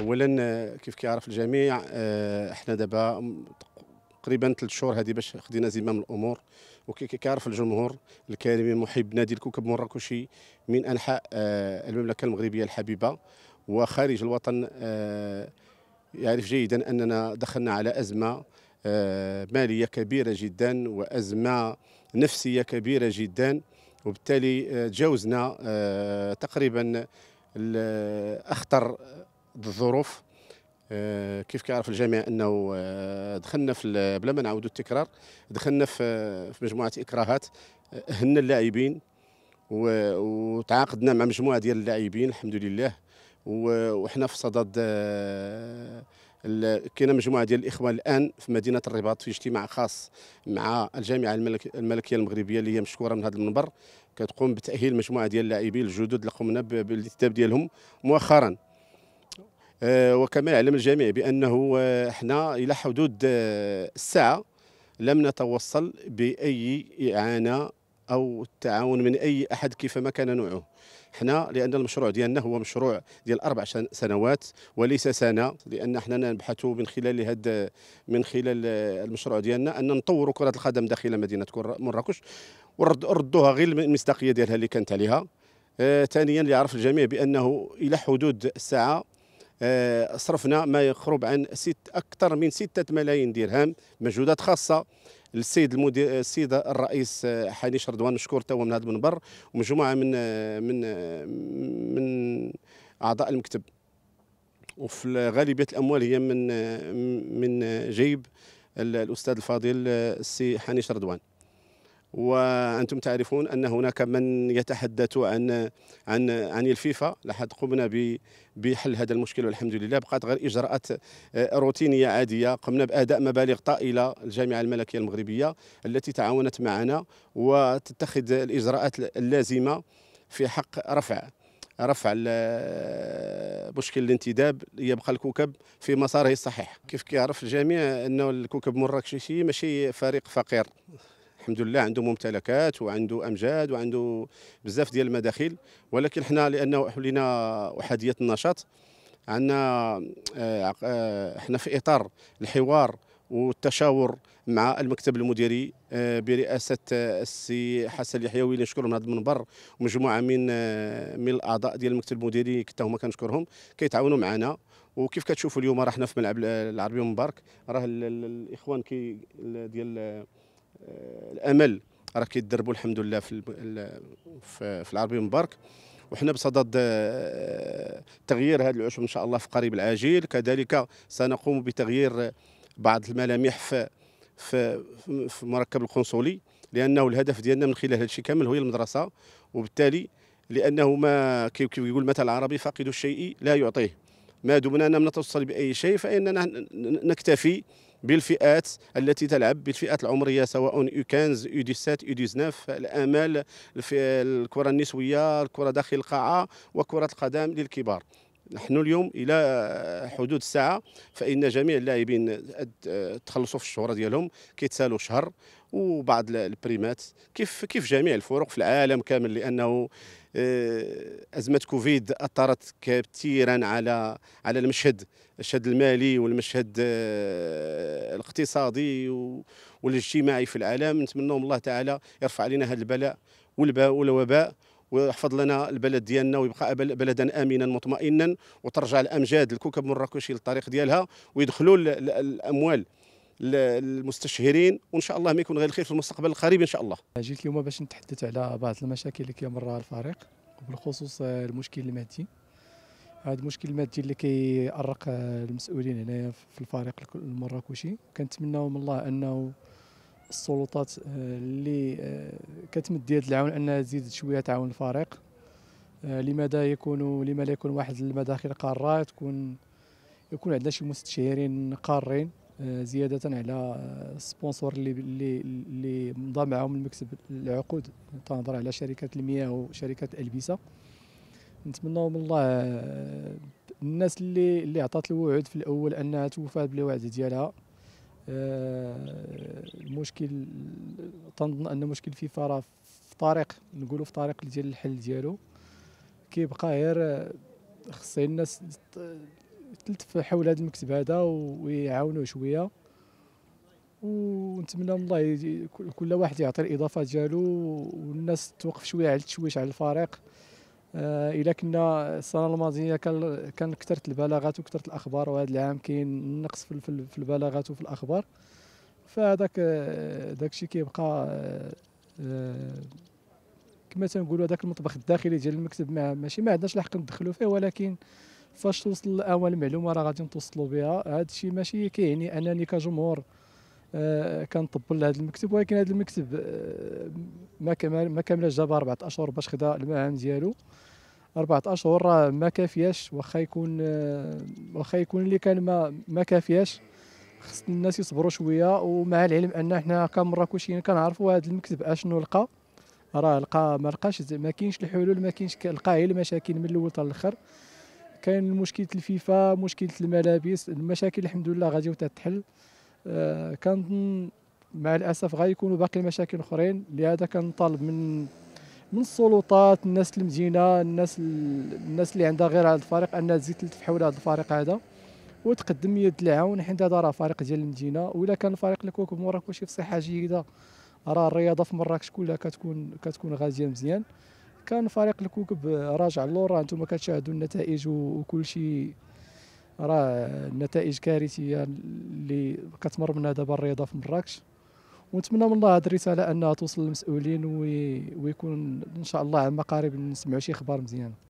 اولا آه، كيف كيعرف الجميع آه، احنا دابا تقريبا ثلاث شهور هذه باش خدينا زمام الامور وكيعرف الجمهور الكريم محب نادي الكوكب مراكشي من انحاء آه، المملكه المغربيه الحبيبه وخارج الوطن يعرف جيدا اننا دخلنا على ازمه ماليه كبيره جدا وازمه نفسيه كبيره جدا وبالتالي تجاوزنا تقريبا اخطر الظروف آه، كيف كيعرف الجميع انه آه، دخلنا في بلا ما نعاودوا التكرار دخلنا في آه، مجموعه اكراهات هن اللاعبين وتعاقدنا مع مجموعه ديال اللاعبين الحمد لله وحنا في صدد كاينه مجموعه ديال الاخوان الان في مدينه الرباط في اجتماع خاص مع الجامعه الملك الملكيه المغربيه اللي هي مشكوره من هذا المنبر كتقوم بتاهيل مجموعه ديال اللاعبين الجدد اللي قمنا بالانتداب ديالهم مؤخرا آه، وكما يعلم الجميع بانه آه، احنا الى حدود آه، الساعه لم نتوصل باي اعانه او التعاون من اي احد كيفما كان نوعه حنا لان المشروع ديالنا هو مشروع ديال اربع سنوات وليس سنه لان حنا نبحث من خلال هاد من خلال المشروع ديالنا ان نطور كره القدم داخل مدينه مراكش وردوها غير المصداقيه ديالها اللي كانت عليها ثانيا آه يعرف الجميع بانه الى حدود الساعه آه، صرفنا ما يقرب عن ست اكثر من 6 ملايين درهم مجهودات خاصه السيد المدير آه، السيد الرئيس آه، حنيش رضوان مشكور توا من هذا المنبر ومجموعه من من من اعضاء المكتب وفي غالبيه الاموال هي من من جيب الاستاذ الفاضل السي حنيش رضوان وانتم تعرفون ان هناك من يتحدث عن عن عن الفيفا لحد قمنا بحل هذا المشكل والحمد لله بقات غير اجراءات آه، روتينيه عاديه قمنا باداء مبالغ طائله الجامعه الملكيه المغربيه التي تعاونت معنا وتتخذ الاجراءات اللازمه في حق رفع رفع آه، مشكل الانتداب يبقى الكوكب في مساره الصحيح كيف كيعرف الجميع انه الكوكب مراكشي ماشي فريق فقير الحمد لله عنده ممتلكات وعنده امجاد وعنده بزاف ديال المداخل ولكن حنا لانه حولينا احاديه النشاط عندنا احنا آه، آه، في اطار الحوار والتشاور مع المكتب المديري آه، برئاسه السي حسن اليحيوي اللي نشكرهم هذا المنبر ومجموعه من من الاعضاء ديال المكتب المديري حتى هما كنشكرهم كيتعاونوا معنا وكيف كتشوفوا اليوم راه حنا في ملعب العربي المبارك راه الاخوان كي ديال الامل راه كيدربوا الحمد لله في في العربي المبارك وحنا بصدد آه، تغيير هذه العشب ان شاء الله في قريب العاجل كذلك سنقوم بتغيير بعض الملامح في في, في مركب القنصلي لانه الهدف ديالنا من خلال هذا الشيء كامل هو المدرسه وبالتالي لانه ما كيقول مثل المثل العربي فاقد الشيء لا يعطيه ما دمنا لم نتوصل باي شيء فاننا نكتفي بالفئات التي تلعب بالفئات العمريه سواء يو 15 يو 17 يو 19 الامال في الكره النسويه الكره داخل القاعه وكره القدم للكبار نحن اليوم الى حدود الساعه فان جميع اللاعبين تخلصوا في الشهره ديالهم كيتسالوا شهر وبعض البريمات كيف كيف جميع الفرق في العالم كامل لانه آه، ازمه كوفيد اثرت كثيرا على على المشهد المشهد المالي والمشهد آه، الاقتصادي والاجتماعي في العالم نتمنى من الله تعالى يرفع علينا هذا البلاء والوباء ويحفظ لنا البلد ديالنا ويبقى بلدا امنا مطمئنا وترجع الامجاد الكوكب مراكشي للطريق ديالها ويدخلوا الاموال للمستشهرين وان شاء الله ما يكون غير الخير في المستقبل القريب ان شاء الله. جيت اليوم باش نتحدث على بعض المشاكل اللي كيمرها الفريق وبالخصوص المشكل المادي. هذا المشكل المادي اللي كيأرق المسؤولين هنايا في الفريق المراكشي كنتمناو من الله انه السلطات آه، اللي آه، كتمد يد العون انها تزيد شويه تعاون الفريق آه، لماذا يكون لما لا يكون واحد المداخل قاره تكون يكون عندنا شي مستشارين قارين زياده على السبونسور اللي اللي اللي مضى معهم المكتب العقود تنهضر على شركه المياه وشركه الالبسه نتمناو من الله الناس اللي اللي عطات الوعود في الاول انها توفى بالوعد ديالها المشكل آه، تنظن ان مشكل فيفا راه في طريق نقولوا في طريق ديال الحل ديالو كيبقى غير آه، خص الناس تلتف حول هذا المكتب هذا ويعاونوه شويه ونتمنى من الله كل واحد يعطي الاضافه ديالو والناس توقف شويه على التشويش على الفريق آه، الا كنا السنه الماضيه كان كثرت البلاغات وكثرت الاخبار وهذا العام كاين نقص في البلاغات وفي الاخبار فهذاك آه، الشيء كيبقى آه، كما تنقولوا هذاك المطبخ الداخلي ديال المكتب ما ماشي ما عندناش الحق ندخلوا فيه ولكن فاش توصل الاول المعلومه راه غادي نتوصلوا بها هذا الشيء ماشي كيعني انني كجمهور آه، كنطبل لهذا المكتب ولكن هذا المكتب آه، ما كمل ما كملش دابا اربعه اشهر باش خدا المهام ديالو اربعه اشهر راه ما كافياش واخا يكون آه، واخا يكون اللي كان ما ما كافياش خص الناس يصبروا شويه ومع العلم ان حنا كمره كلشي كنعرفوا هذا المكتب اشنو لقى راه لقى ما لقاش ما كاينش الحلول ما كاينش لقى غير المشاكل من الاول حتى الاخر كاين مشكله الفيفا مشكله الملابس المشاكل الحمد لله غادي تتحل آه، كنظن مع الاسف غيكونوا باقي مشاكل اخرين لهذا كنطالب من من السلطات الناس المدينه الناس الناس اللي عندها غير هذا الفريق انها تزيد تلتف حول هذا الفريق هذا وتقدم يد العون حيت هذا راه فريق ديال المدينه ولا كان الفريق الكوكب مراكشي في صحه جيده راه الرياضه في مراكش كلها كتكون كتكون غازيه مزيان كان فريق الكوكب آه، راجع راه انتم كتشاهدوا النتائج وكل شيء راه نتائج كارثيه اللي كتمر منها دابا الرياضه في مراكش ونتمنى من الله هذه الرساله انها توصل للمسؤولين ويكون ان شاء الله عما قريب نسمعوا شي اخبار مزيانه